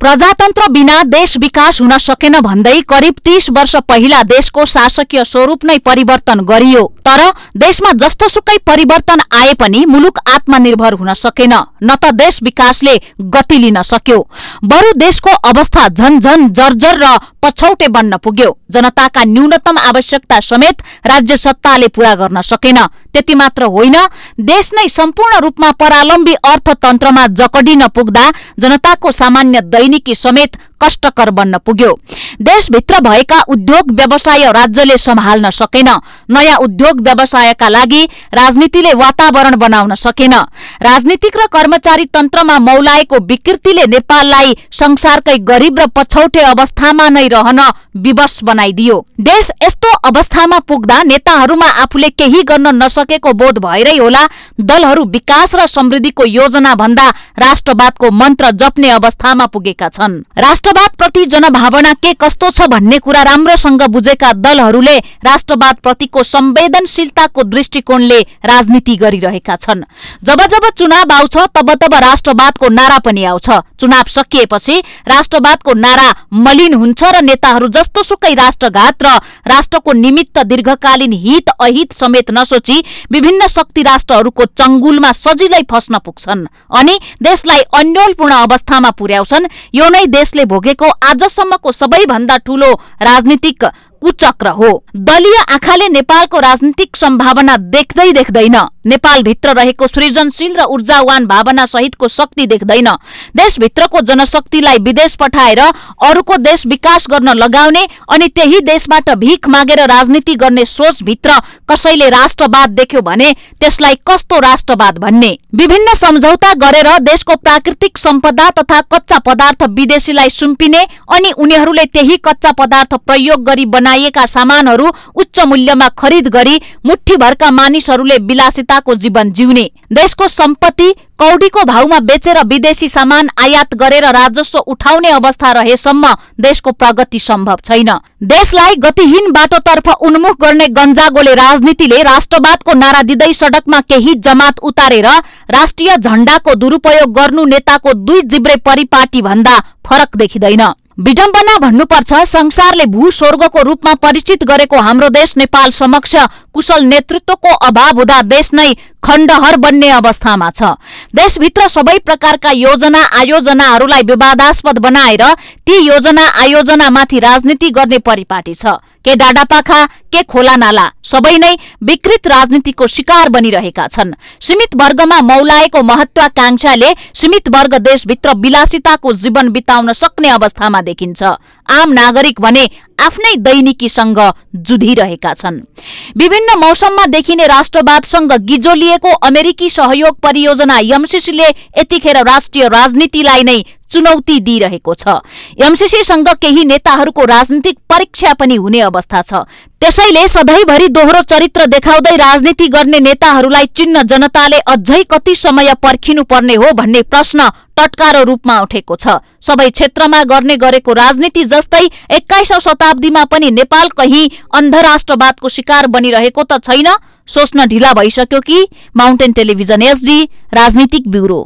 प्रजातन्त्र बिना देश विकास हुन सकेन भन्दै करिब तीस वर्ष पहिला देशको शासकीय स्वरूप नै परिवर्तन गरियो तर देशमा जस्तो सुकै परिवर्तन आए पनि मुलुक आत्मनिर्भर हुन सकेन न त देश विकासले गति लिन सक्यो बरु देशको अवस्था झनझन जर्जर र पछौटे बन्न पुग्यो जनताका न्यूनतम आवश्यकता समेत राज्य सत्ताले पूरा गर्न सकेन त्यति मात्र होइन देश नै सम्पूर्ण रूपमा परालम्बी अर्थतन्त्रमा जकडिन पुग्दा जनताको सामान्य दैनिक सैनिकी समेत कष्टकर बन्न पुग्यो देशभित्र भएका उद्योग व्यवसाय राज्यले सम्हाल्न सकेन नयाँ उद्योग व्यवसायका लागि राजनीतिले वातावरण बनाउन सकेन राजनीतिक र कर्मचारी तन्त्रमा मौलाएको विकृतिले नेपाललाई संसारकै गरिब र पछौटे अवस्थामा नै रहन विवश बनाइदियो देश यस्तो अवस्थामा पुग्दा नेताहरूमा आफूले केही गर्न नसकेको बोध भएरै होला दलहरू विकास र समृद्धिको योजना भन्दा राष्ट्रवादको मन्त्र जप्ने अवस्थामा पुगेका छन् राष्ट्र राष्ट्रवादप्रति जनभावना के कस्तो छ भन्ने कुरा राम्रोसँग बुझेका दलहरूले राष्ट्रवादप्रतिको संवेदनशीलताको दृष्टिकोणले राजनीति गरिरहेका छन् जब जब चुनाव आउँछ तब तब राष्ट्रवादको नारा पनि आउँछ चुनाव सकिएपछि राष्ट्रवादको नारा मलिन हुन्छ र नेताहरू जस्तो सुकै राष्ट्रघात र राष्ट्रको निमित्त दीर्घकालीन हित अहित समेत नसोची विभिन्न शक्ति राष्ट्रहरूको चंगुलमा सजिलै फस्न पुग्छन् अनि देशलाई अन्यलपूर्ण अवस्थामा पुर्याउँछन् यो नै देशले भोगेको आजसम्मको सबैभन्दा ठूलो राजनीतिक कुचक्र हो दलीय आँखाले नेपालको राजनीतिक सम्भावना देख्दै देख्दैन नेपालभित्र रहेको सृजनशील र ऊर्जावान भावना सहितको शक्ति देख्दैन देशभित्रको जनशक्तिलाई विदेश पठाएर अरूको देश विकास गर्न लगाउने अनि त्यही देशबाट भिख मागेर राजनीति गर्ने सोचभित्र कसैले राष्ट्रवाद देख्यो भने त्यसलाई कस्तो राष्ट्रवाद भन्ने विभिन्न सम्झौता गरेर देशको प्राकृतिक सम्पदा तथा कच्चा पदार्थ विदेशीलाई सुम्पिने अनि उनीहरूले त्यही कच्चा पदार्थ प्रयोग गरी बनाइएका सामानहरू उच्च मूल्यमा खरिद गरी मुठीभरका मानिसहरूले विलासित जनताको जीवन जिउने देशको सम्पत्ति कौडीको भाउमा बेचेर विदेशी सामान आयात गरेर राजस्व उठाउने अवस्था रहेसम्म देशको प्रगति सम्भव छैन देशलाई गतिहीन बाटोतर्फ उन्मुख गर्ने गन्जागोले राजनीतिले राष्ट्रवादको नारा दिँदै सडकमा केही जमात उतारेर राष्ट्रिय झण्डाको दुरूपयोग गर्नु नेताको दुई जिब्रे परिपाटी भन्दा फरक देखिँदैन विडम्बना भन्नुपर्छ संसारले भू स्वर्गको रूपमा परिचित गरेको हाम्रो देश नेपाल समक्ष कुशल नेतृत्वको अभाव हुँदा देश नै खण्डहर बन्ने अवस्थामा छ देशभित्र सबै प्रकारका योजना आयोजनाहरूलाई विवादास्पद बनाएर यी योजना आयोजनामाथि राजनीति गर्ने परिपाटी छ के डाडापाखा के खोला नाला सबै नै विकृत राजनीतिको शिकार बनिरहेका छन् सीमित वर्गमा मौलाएको महत्वाकांक्षाले सीमित वर्ग देशभित्र विलासिताको जीवन बिताउन सक्ने अवस्थामा देखिन्छ आम नागरिक भने आफ्नै दैनिकीसँग जुधिरहेका छन् विभिन्न मौसममा देखिने राष्ट्रवादसँग गिजोलिएको अमेरिकी सहयोग परियोजना एमसिसीले यतिखेर राष्ट्रिय राजनीतिलाई नै चुनौती दिइरहेको छ एमसिसीसँग केही नेताहरूको राजनीतिक परीक्षा पनि हुने अवस्था छ त्यसैले सधैँभरि दोहोरो चरित्र देखाउँदै राजनीति गर्ने नेताहरूलाई चिन्न जनताले अझै कति समय पर्खिनु हो भन्ने प्रश्न टटकारो रूपमा उठेको छ सबै क्षेत्रमा गर्ने गरेको राजनीति जस्तै एक्काइसौँ शताब्दीमा पनि नेपाल कहीँ अन्धराष्ट्रवादको शिकार बनिरहेको त छैन सोच्न ढिला भइसक्यो कि माउन्टेन टेलिभिजन एसडी राजनीतिक ब्युरो